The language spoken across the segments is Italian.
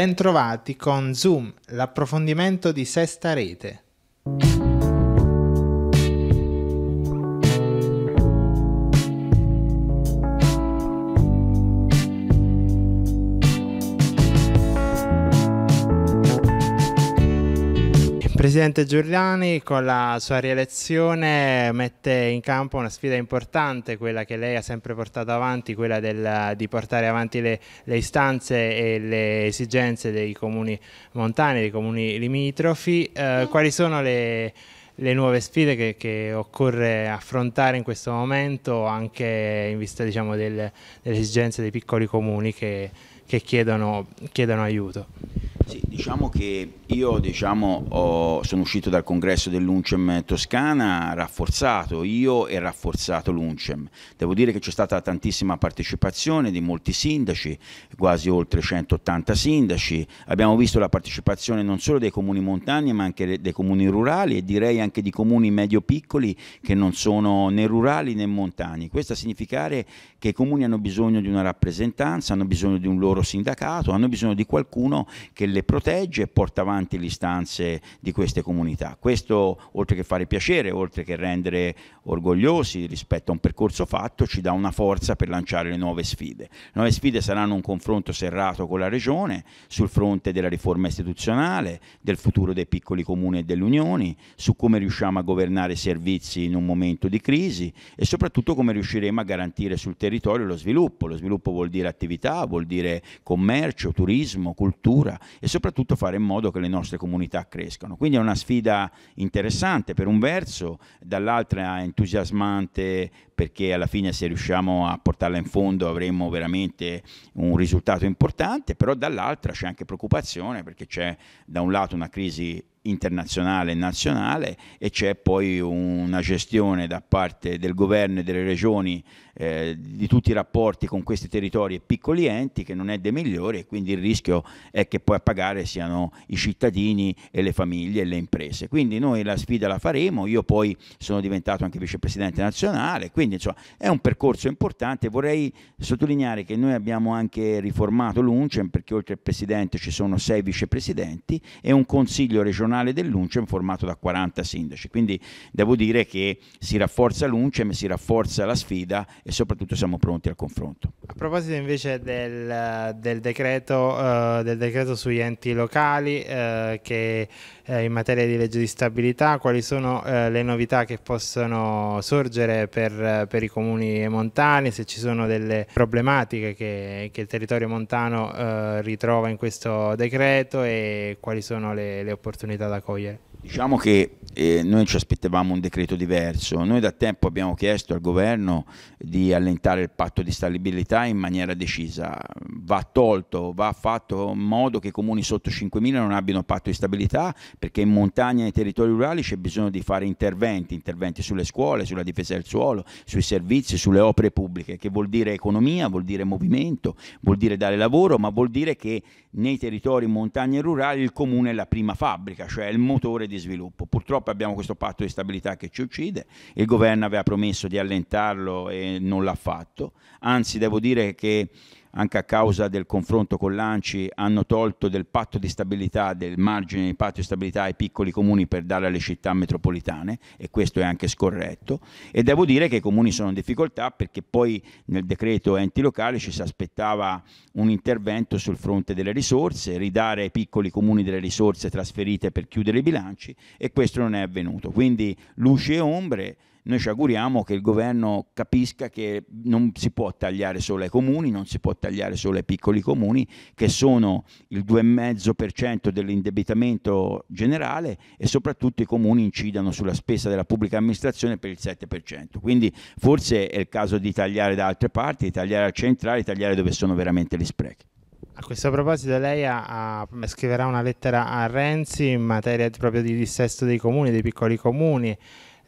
Bentrovati con Zoom, l'approfondimento di Sesta Rete. presidente Giuliani con la sua rielezione mette in campo una sfida importante, quella che lei ha sempre portato avanti, quella del, di portare avanti le, le, istanze e le esigenze dei comuni montani, dei comuni limitrofi. Eh, mm. quali sono le, le nuove sfide che, che, occorre affrontare in questo momento anche in vista diciamo, del, delle esigenze dei piccoli comuni che, che chiedono, chiedono aiuto? Sì, diciamo che io diciamo, ho, sono uscito dal congresso dell'UNCEM Toscana rafforzato, io e rafforzato l'UNCEM. Devo dire che c'è stata tantissima partecipazione di molti sindaci, quasi oltre 180 sindaci. Abbiamo visto la partecipazione non solo dei comuni montani ma anche dei comuni rurali e direi anche di comuni medio-piccoli che non sono né rurali né montani. Questo a significare che i comuni hanno bisogno di una rappresentanza, hanno bisogno di un loro sindacato, hanno bisogno di qualcuno che le le protegge e porta avanti le istanze di queste comunità. Questo, oltre che fare piacere, oltre che rendere orgogliosi rispetto a un percorso fatto, ci dà una forza per lanciare le nuove sfide. Le nuove sfide saranno un confronto serrato con la Regione sul fronte della riforma istituzionale, del futuro dei piccoli comuni e delle unioni, su come riusciamo a governare i servizi in un momento di crisi e soprattutto come riusciremo a garantire sul territorio lo sviluppo. Lo sviluppo vuol dire attività, vuol dire commercio, turismo, cultura e e soprattutto fare in modo che le nostre comunità crescano. Quindi è una sfida interessante per un verso, dall'altra entusiasmante perché alla fine se riusciamo a portarla in fondo avremo veramente un risultato importante, però dall'altra c'è anche preoccupazione perché c'è da un lato una crisi internazionale e nazionale e c'è poi una gestione da parte del governo e delle regioni eh, di tutti i rapporti con questi territori e piccoli enti che non è dei migliori e quindi il rischio è che poi a pagare siano i cittadini e le famiglie e le imprese. Quindi noi la sfida la faremo, io poi sono diventato anche vicepresidente nazionale, quindi insomma è un percorso importante. Vorrei sottolineare che noi abbiamo anche riformato l'UNCEM perché oltre al presidente ci sono sei vicepresidenti e un consiglio regionale nazionale dell'UNCEM formato da 40 sindaci. Quindi devo dire che si rafforza l'UNCEM, si rafforza la sfida e soprattutto siamo pronti al confronto. A proposito invece del, del, decreto, uh, del decreto, sugli enti locali uh, che uh, in materia di legge di stabilità, quali sono le novità che possono sorgere per, per, i comuni montani, se ci sono delle problematiche che, che il territorio montano ritrova in questo decreto e quali sono le, le opportunità la yeah. Diciamo che eh, noi ci aspettavamo un decreto diverso. Noi da tempo abbiamo chiesto al governo di allentare il patto di stabilità in maniera decisa. Va tolto, va fatto in modo che i comuni sotto 5.000 non abbiano patto di stabilità perché in montagna e nei territori rurali c'è bisogno di fare interventi, interventi sulle scuole, sulla difesa del suolo, sui servizi, sulle opere pubbliche, che vuol dire economia, vuol dire movimento, vuol dire dare lavoro, ma vuol dire che nei territori montagne e rurali il comune è la prima fabbrica, cioè il motore di sviluppo. Purtroppo abbiamo questo patto di stabilità che ci uccide, il governo aveva promesso di allentarlo e non l'ha fatto, anzi devo dire che anche a causa del confronto con l'ANCI, hanno tolto del patto di stabilità, del margine di patto di stabilità ai piccoli comuni per dare alle città metropolitane e questo è anche scorretto e devo dire che i comuni sono in difficoltà perché poi nel decreto enti locali ci si aspettava un intervento sul fronte delle risorse, ridare ai piccoli comuni delle risorse trasferite per chiudere i bilanci e questo non è avvenuto. Quindi luci e ombre, noi ci auguriamo che il governo capisca che non si può tagliare solo ai comuni, non si può tagliare solo ai piccoli comuni, che sono il 2,5% dell'indebitamento generale e soprattutto i comuni incidano sulla spesa della pubblica amministrazione per il 7%. Quindi forse è il caso di tagliare da altre parti, tagliare al centrale, tagliare dove sono veramente gli sprechi. A questo proposito lei ha, ha, scriverà una lettera a Renzi in materia proprio di dissesto dei comuni, dei piccoli comuni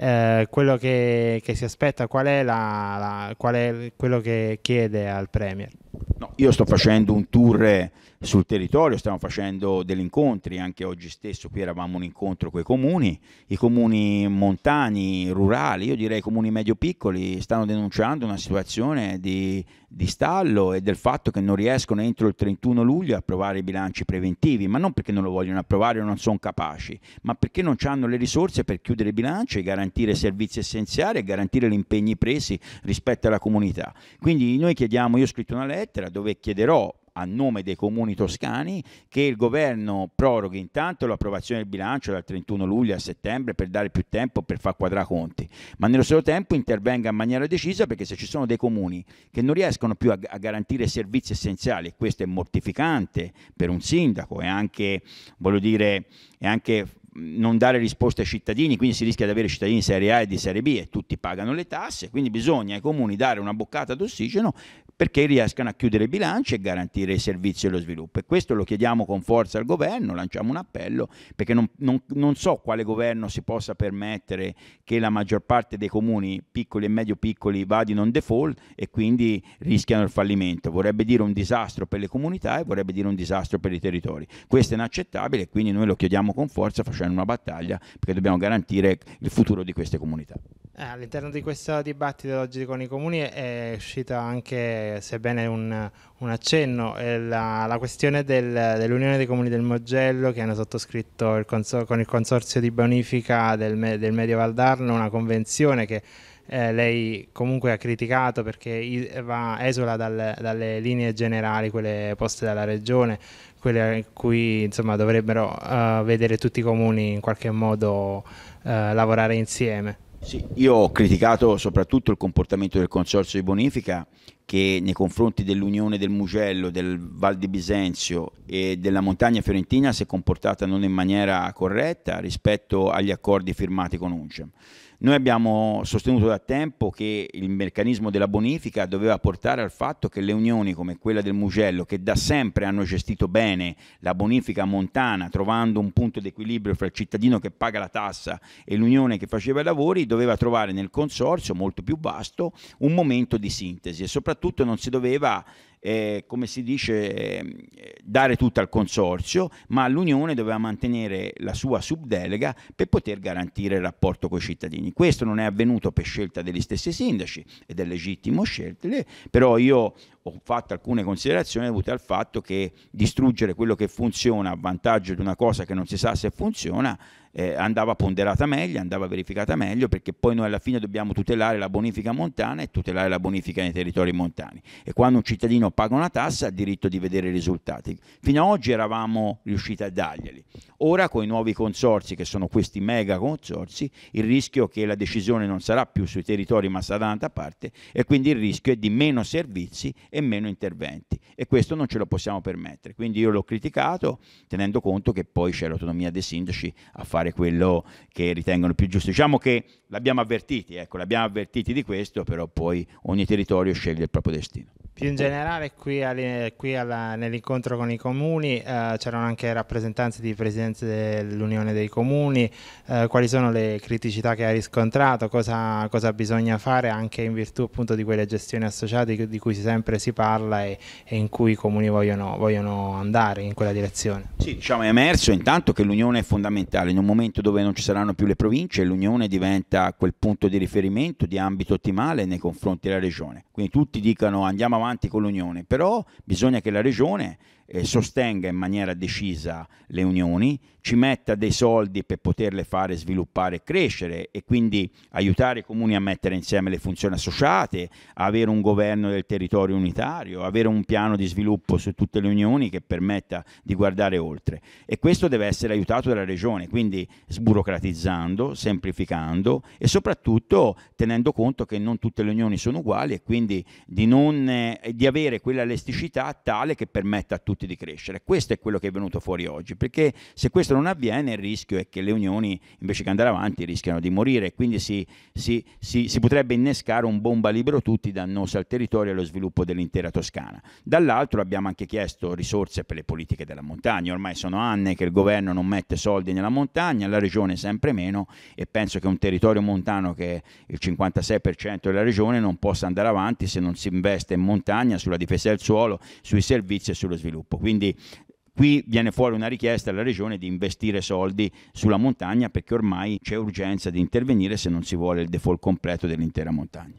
eh, quello che, che, si aspetta, qual è, la, la, qual è quello che chiede al Premier? No, io sto facendo un tour sul territorio, stiamo facendo degli incontri, anche oggi stesso qui eravamo un incontro con i comuni, i comuni montani, rurali, io direi comuni medio-piccoli, stanno denunciando una situazione di, di stallo e del fatto che non riescono entro il 31 luglio a approvare i bilanci preventivi, ma non perché non lo vogliono approvare o non sono capaci, ma perché non hanno le risorse per chiudere i bilanci, garantire servizi essenziali e garantire gli impegni presi rispetto alla comunità. Quindi noi chiediamo, io ho scritto una lettera dove chiederò a nome dei comuni toscani che il governo proroghi intanto l'approvazione del bilancio dal 31 luglio a settembre per dare più tempo per far quadrare conti, ma nello stesso tempo intervenga in maniera decisa perché se ci sono dei comuni che non riescono più a, a garantire servizi essenziali, e questo è mortificante per un sindaco e anche, voglio dire, è anche non dare risposte ai cittadini, quindi si rischia di avere cittadini di serie A e di serie B e tutti pagano le tasse, quindi bisogna ai comuni dare una boccata d'ossigeno perché riescano a chiudere i bilanci e garantire i servizi e lo sviluppo. E questo lo chiediamo con forza al governo, lanciamo un appello, perché non, non, non so quale governo si possa permettere che la maggior parte dei comuni piccoli e medio piccoli vadino in default e quindi rischiano il fallimento. Vorrebbe dire un disastro per le comunità e vorrebbe dire un disastro per i territori. Questo è inaccettabile e quindi noi lo chiediamo con forza facendo una battaglia perché dobbiamo garantire il futuro di queste comunità. Eh, all'interno di questo dibattito oggi con i comuni è uscita anche, sebbene un, un accenno, eh, la, la questione del, dell'Unione dei Comuni del Mogello che hanno sottoscritto il consor- con il Consorzio di Bonifica del, me- del Medio Valdarno una convenzione che eh, lei comunque ha criticato perché i- va, esula dal, dalle linee generali, quelle poste dalla regione, quelle in cui insomma, dovrebbero uh, vedere tutti i comuni in qualche modo uh, lavorare insieme. Sì, io ho criticato soprattutto il comportamento del Consorzio di Bonifica che nei confronti dell'Unione del Mugello, del Val di Bisenzio e della Montagna Fiorentina si è comportata non in maniera corretta rispetto agli accordi firmati con UNCEM. Noi abbiamo sostenuto da tempo che il meccanismo della bonifica doveva portare al fatto che le unioni come quella del Mugello, che da sempre hanno gestito bene la bonifica montana, trovando un punto di equilibrio fra il cittadino che paga la tassa e l'unione che faceva i lavori, doveva trovare nel consorzio, molto più vasto, un momento di sintesi e soprattutto non si doveva eh, come si dice, eh, dare tutto al consorzio, ma l'Unione doveva mantenere la sua subdelega per poter garantire il rapporto con i cittadini. Questo non è avvenuto per scelta degli stessi sindaci ed è legittimo scegliere, però io ho fatto alcune considerazioni dovute al fatto che distruggere quello che funziona a vantaggio di una cosa che non si sa se funziona eh, andava ponderata meglio, andava verificata meglio, perché poi noi alla fine dobbiamo tutelare la bonifica montana e tutelare la bonifica nei territori montani. E quando un cittadino paga una tassa ha diritto di vedere i risultati. Fino ad oggi eravamo riusciti a darglieli. Ora con i nuovi consorzi, che sono questi mega consorzi, il rischio è che la decisione non sarà più sui territori ma sarà da un'altra parte e quindi il rischio è di meno servizi e meno interventi e questo non ce lo possiamo permettere. Quindi io l'ho criticato tenendo conto che poi c'è l'autonomia dei sindaci a fare quello che ritengono più giusto. Diciamo che l'abbiamo avvertiti, ecco, l'abbiamo avvertiti di questo, però poi ogni territorio sceglie il proprio destino. Più in generale qui, qui nell'incontro con i comuni eh, c'erano anche rappresentanti di presidenze dell'Unione dei Comuni, eh, quali sono le criticità che ha riscontrato, cosa, cosa, bisogna fare anche in virtù appunto di quelle gestioni associate di cui sempre si parla e, e in cui i comuni vogliono, vogliono, andare in quella direzione. Sì, diciamo è emerso intanto che l'Unione è fondamentale, in un momento dove non ci saranno più le province l'Unione diventa quel punto di riferimento di ambito ottimale nei confronti della regione, quindi tutti dicono andiamo avanti avanti con l'Unione, però bisogna che la Regione eh, sostenga in maniera decisa le unioni, ci metta dei soldi per poterle fare sviluppare e crescere e quindi aiutare i comuni a mettere insieme le funzioni associate, avere un governo del territorio unitario, avere un piano di sviluppo su tutte le unioni che permetta di guardare oltre. E questo deve essere aiutato dalla regione, quindi sburocratizzando, semplificando e soprattutto tenendo conto che non tutte le unioni sono uguali e quindi di, non, eh, di avere quell'elasticità tale che permetta a tutti minuti di crescere. Questo è quello che è venuto fuori oggi, perché se questo non avviene il rischio è che le unioni, invece che andare avanti, rischiano di morire, quindi si, si, si, si potrebbe innescare un bomba libero tutti dannoso al territorio e allo sviluppo dell'intera Toscana. Dall'altro abbiamo anche chiesto risorse per le politiche della montagna, ormai sono anni che il governo non mette soldi nella montagna, la regione sempre meno e penso che un territorio montano che è il 56% della regione non possa andare avanti se non si investe in montagna, sulla difesa del suolo, sui servizi e sullo sviluppo sviluppo. Quindi Qui viene fuori una richiesta alla Regione di investire soldi sulla montagna perché ormai c'è urgenza di intervenire se non si vuole il default completo dell'intera montagna.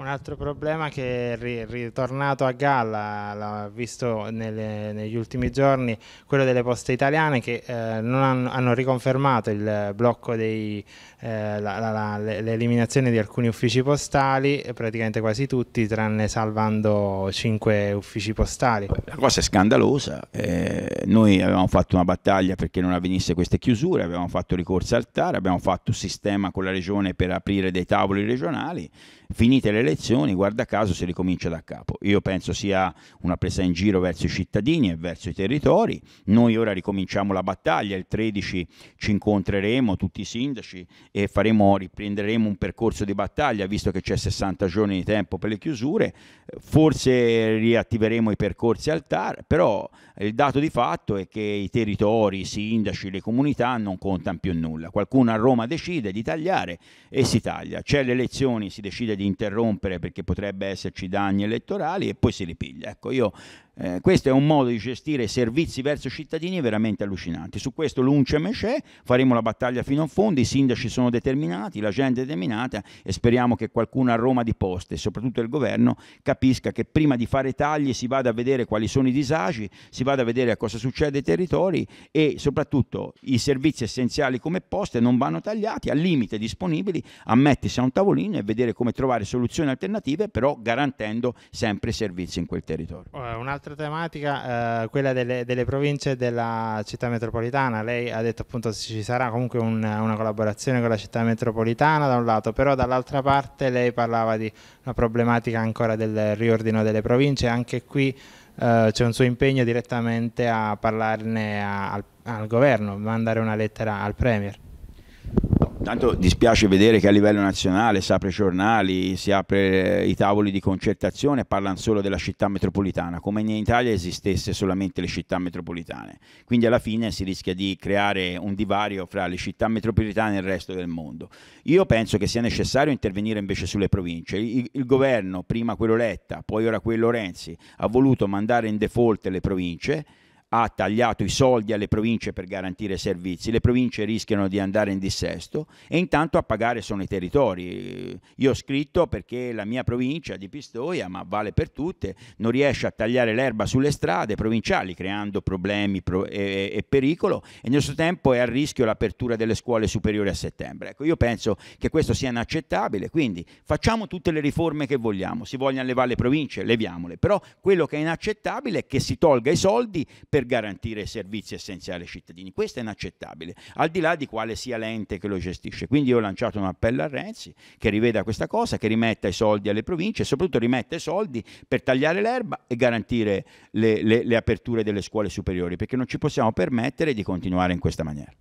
Un altro problema che è ritornato a galla, l'ho visto nelle, negli ultimi giorni, quello delle poste italiane che eh, hanno, hanno, riconfermato il blocco dei, eh, l'eliminazione di alcuni uffici postali, praticamente quasi tutti, tranne salvando cinque uffici postali. La cosa è scandalosa, eh, noi avevamo fatto una battaglia perché non avvenisse queste chiusure, abbiamo fatto ricorso al TAR, abbiamo fatto un sistema con la regione per aprire dei tavoli regionali, finite le elezioni elezioni, guarda caso si ricomincia da capo. Io penso sia una presa in giro verso i cittadini e verso i territori. Noi ora ricominciamo la battaglia, il 13 ci incontreremo tutti i sindaci e faremo, riprenderemo un percorso di battaglia, visto che c'è 60 giorni di tempo per le chiusure. Forse riattiveremo i percorsi al TAR, però il dato di fatto è che i territori, i sindaci, le comunità non contano più nulla. Qualcuno a Roma decide di tagliare e si taglia. C'è le elezioni, si decide di interrompere perché potrebbe esserci danni elettorali e poi si ripiglia. Ecco, io, eh, questo è un modo di gestire servizi verso i cittadini veramente allucinante. Su questo l'UNCEM c'è, faremo la battaglia fino a fondo, i sindaci sono determinati, la gente è determinata e speriamo che qualcuno a Roma di poste, soprattutto il governo, capisca che prima di fare tagli si vada a vedere quali sono i disagi, si va vada a vedere cosa succede ai territori e soprattutto i servizi essenziali come poste non vanno tagliati, al limite disponibili a mettersi a un tavolino e vedere come trovare soluzioni alternative, però garantendo sempre servizi in quel territorio. Un'altra tematica, eh, quella delle, delle, province della città metropolitana, lei ha detto appunto che ci sarà comunque un, una collaborazione con la città metropolitana da un lato, però dall'altra parte lei parlava di una problematica ancora del riordino delle province, anche qui... Eh, c'è un suo impegno direttamente a parlarne a, al, al governo, mandare una lettera al Premier. Tanto dispiace vedere che a livello nazionale si apre i giornali, si apre eh, i tavoli di concertazione, e parlano solo della città metropolitana, come in Italia esistesse solamente le città metropolitane. Quindi alla fine si rischia di creare un divario fra le città metropolitane e il resto del mondo. Io penso che sia necessario intervenire invece sulle province. Il, il governo, prima quello Letta, poi ora quello Renzi, ha voluto mandare in default le province ha tagliato i soldi alle province per garantire servizi, le province rischiano di andare in dissesto e intanto a pagare sono i territori. Io ho scritto perché la mia provincia di Pistoia, ma vale per tutte, non riesce a tagliare l'erba sulle strade provinciali creando problemi e, pericolo e nel suo tempo è a rischio l'apertura delle scuole superiori a settembre. Ecco, io penso che questo sia inaccettabile, quindi facciamo tutte le riforme che vogliamo, si vogliono levare le province, leviamole, però quello che è inaccettabile è che si tolga i soldi per per garantire servizi essenziali ai cittadini. Questo è inaccettabile, al di là di quale sia l'ente che lo gestisce. Quindi io ho lanciato un appello a Renzi che riveda questa cosa, che rimetta i soldi alle province e soprattutto rimetta i soldi per tagliare l'erba e garantire le, le, le aperture delle scuole superiori, perché non ci possiamo permettere di continuare in questa maniera.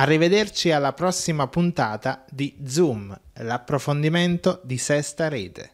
Arrivederci alla prossima puntata di Zoom, l'approfondimento di Sesta Rete.